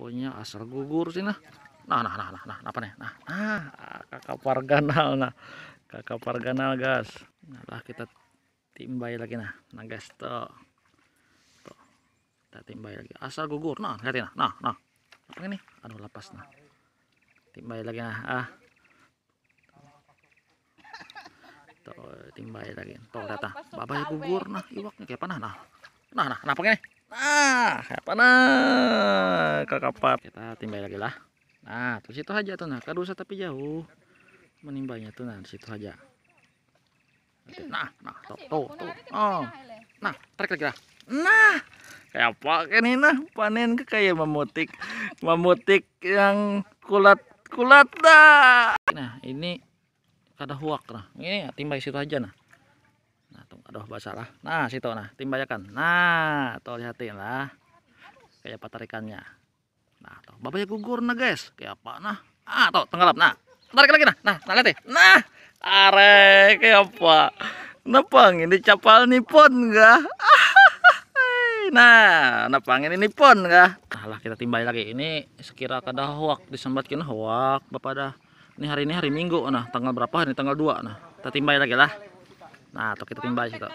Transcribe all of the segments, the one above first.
pokoknya asal gugur sih nah nah nah nah nah, nah apa nih nah nah kakak parganal nah kakak parganal guys nah lah kita timbai lagi nah nah guys tuh tuh kita timbai lagi asal gugur nah lihat nah nah nah apa ini aduh lepas nah timbai lagi nah ah tuh timbai lagi tuh lihat nah Babanya gugur nah iwaknya kayak panah nah nah nah nah apa nah, ini Nah, apa nah? Kakapat. Kita timbal lagi lah. Nah, terus itu aja tuh nah, kadusa tapi jauh. Menimbanya tuh nah, situ aja. Nah, nah, tuh, ya, tuh, tuh. Ya, oh. Ya, nah, trek lagi lah. Nah, kayak apa kan ini nah, panen ke kayak memutik, memutik yang kulat kulat dah. Nah, ini kada huak nah. Ini ya, situ aja nah nah tuh aduh basah lah nah situ nah timbayakan nah tuh lihatin lah kayak apa tarikannya nah tuh bapaknya gugur nah guys kayak apa nah ah tuh tenggelam nah tarik lagi nah nah nah lihat nah arek kayak apa ini dicapal nipon enggak nah nepang ini nipon enggak nah lah kita timbali lagi ini sekira kada hoak disembatkin hoak bapak dah ini hari ini hari minggu nah tanggal berapa hari ini tanggal dua nah kita timbali lagi lah Nah, to kita timbay to.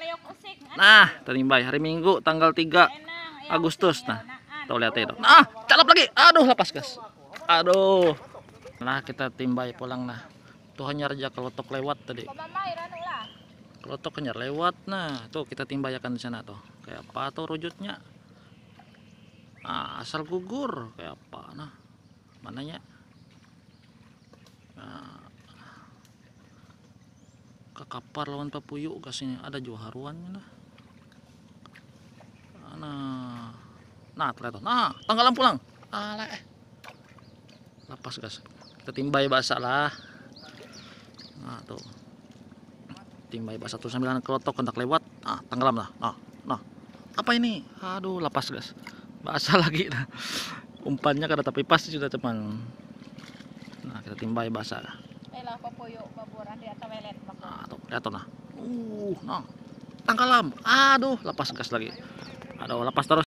Nah, timbay hari Minggu tanggal 3 ya Agustus nah. Tuh lihat itu. Nah, calap lagi. Aduh, lepas gas. Aduh. Nah, kita timbay pulang nah. Tuh hanya kerja tok lewat tadi. tok hanya lewat nah. Tuh kita akan di sana tuh. Kayak apa tuh rujutnya? Nah, asal gugur kayak apa nah. Mananya? kakapar lawan papuyu kasih ada juga haruan nah nah nah ternyata nah tanggalan pulang ala eh gas kita timbai basah lah nah tuh timbai basah tuh sambil kelotok kontak lewat nah tenggelam lah nah nah apa ini aduh lapas gas basah lagi umpannya kada tapi pasti sudah teman nah kita timbai basah Ela atau tuh, nah. Uh, nah. Tangkalam. Aduh, lepas gas lagi. Aduh, lepas terus.